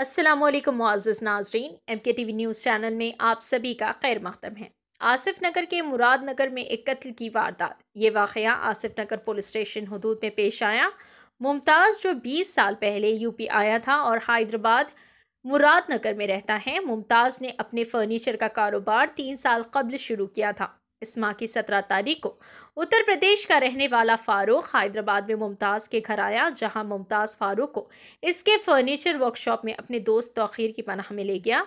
असलम मुआज़ नाजरीन M K T V news channel में आप सभी का खैर मकदम है आसिफ नगर के मुराद नगर में एक कत्ल की वारदात ये वाक़ आसिफ नगर पुलिस स्टेशन हदूद में पेश आया मुमताज़ जो 20 साल पहले यूपी आया था और हैदराबाद मुराद नगर में रहता है मुमताज़ ने अपने फ़र्नीचर का कारोबार तीन साल कबल शुरू किया था इस माह की सत्रह तारीख को उत्तर प्रदेश का रहने वाला फारूक हैदराबाद में मुमताज़ के घर आया जहां मुमताज़ फारूक को इसके फर्नीचर वर्कशॉप में अपने दोस्त तोखीर की पनाह में ले गया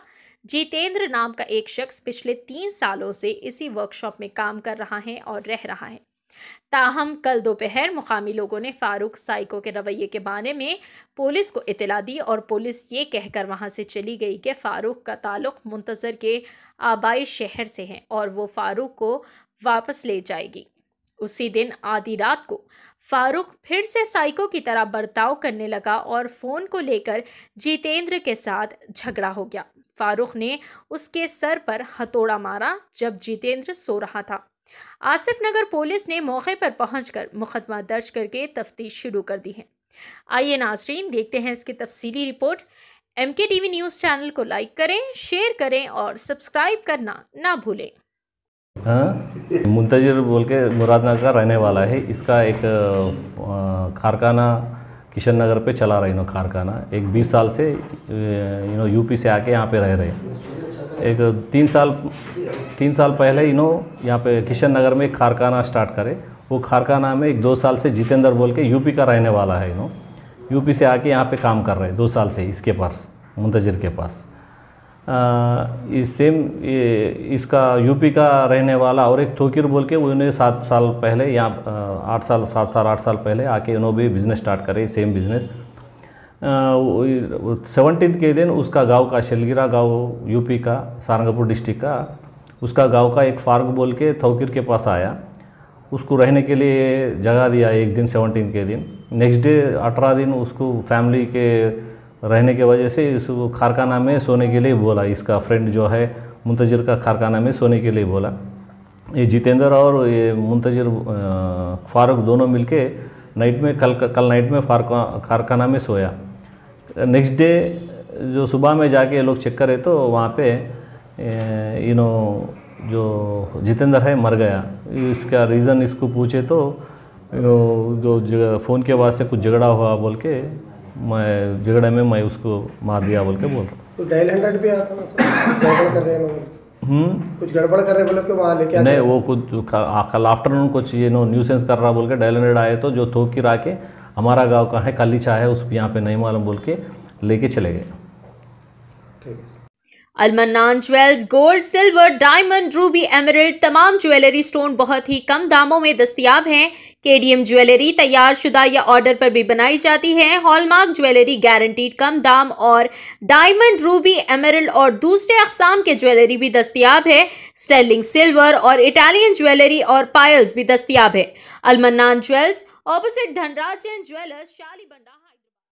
जितेंद्र नाम का एक शख्स पिछले तीन सालों से इसी वर्कशॉप में काम कर रहा है और रह रहा है ताहम कल दोपहर मुकामी लोगों ने फारूक साइको के रवैये के बारे में पुलिस को इतला दी और पुलिस ये कहकर वहाँ से चली गई कि फ़ारूक का ताल्लुक मुंतज़र के आबाई शहर से है और वो फ़ारूक को वापस ले जाएगी उसी दिन आधी रात को फारूक फिर से साइको की तरह बर्ताव करने लगा और फ़ोन को लेकर जितेंद्र के साथ झगड़ा हो गया फारूक ने उसके सर पर हथौड़ा मारा जब जितेंद्र सो रहा था आसिफ नगर पुलिस ने मौके पर पहुंचकर मुकदमा दर्ज करके तफ्तीश शुरू कर दी है आइए नाजरीन देखते हैं इसकी तफसीली report M K T V news channel को लाइक करें शेयर करें और सब्सक्राइब करना ना भूलें हाँ? मुंतजर बोल के मुरादनगर का रहने वाला है इसका एक कारखाना किशन नगर पे चला रहा है इन्हों कारखाना एक 20 साल से यू नो यूपी से आके यहाँ पे रह रहे हैं एक तीन साल तीन साल पहले इन्हों यहाँ पे किशन नगर में एक कारखाना स्टार्ट करे वो कारखाना में एक दो साल से जितेंद्र बोल के यूपी का रहने वाला है इन्हों यूपी से आके यहाँ पे काम कर रहे हैं दो साल से इसके पास मुंतजर के पास इस सेम ये इसका यूपी का रहने वाला और एक थोकिर बोल के उन्होंने सात साल पहले यहाँ आठ साल सात साल आठ साल पहले आके इन्होंने भी बिज़नेस स्टार्ट करे सेम बिज़नेस सेवनटीन के दिन उसका गांव का शलगिरा गांव यूपी का सारंगपुर डिस्ट्रिक्ट का उसका गांव का एक फार्ग बोल के थौकिर के पास आया उसको रहने के लिए जगह दिया एक दिन सेवनटीन के दिन नेक्स्ट डे अठारह दिन उसको फैमिली के रहने के वजह से इस कारखाना में सोने के लिए बोला इसका फ्रेंड जो है मुंतजर का खारखाना में सोने के लिए बोला ये जितेंद्र और ये मुंतजर फारूक दोनों मिलके नाइट में कल कल नाइट में फार खारखाना में सोया नेक्स्ट डे जो सुबह में जाके लोग चेक करे तो वहाँ पे यू नो जो जितेंद्र है मर गया इसका रीज़न इसको पूछे तो जो फ़ोन के बाद से कुछ झगड़ा हुआ बोल के मैं झगड़े में मैं उसको मार दिया बोल के बोल तो डायल गड़बड़ कर रहे हैं हम्म? कुछ गड़बड़ कर रहे वहाँ लेके नहीं वो कुछ कल आफ्टरनून कुछ ये नो न्यूसेंस कर रहा बोल के डायल हंड्रेड आए तो जो थोक की राके हमारा गांव कहाँ है काली चाह है उस यहाँ पे नहीं मालूम बोल के लेके चले गए Almannan jewels gold silver diamond ruby emerald तमाम ज्वेलरी स्टोन बहुत ही कम दामों में दस्तियाब हैं केडीएम ज्वेलरी तैयार शुदा या ऑर्डर पर भी बनाई जाती है हॉलमार्क ज्वेलरी गारंटीड कम दाम और डायमंड रूबी एमरल्ड और दूसरे अकसाम के ज्वेलरी भी दस्तियाब है स्टेलिंग सिल्वर और इटालियन ज्वेलरी और पायल्स भी दस्तियाब है Almannan jewels opposite Dhanraj Jain jewellers Shali बंडा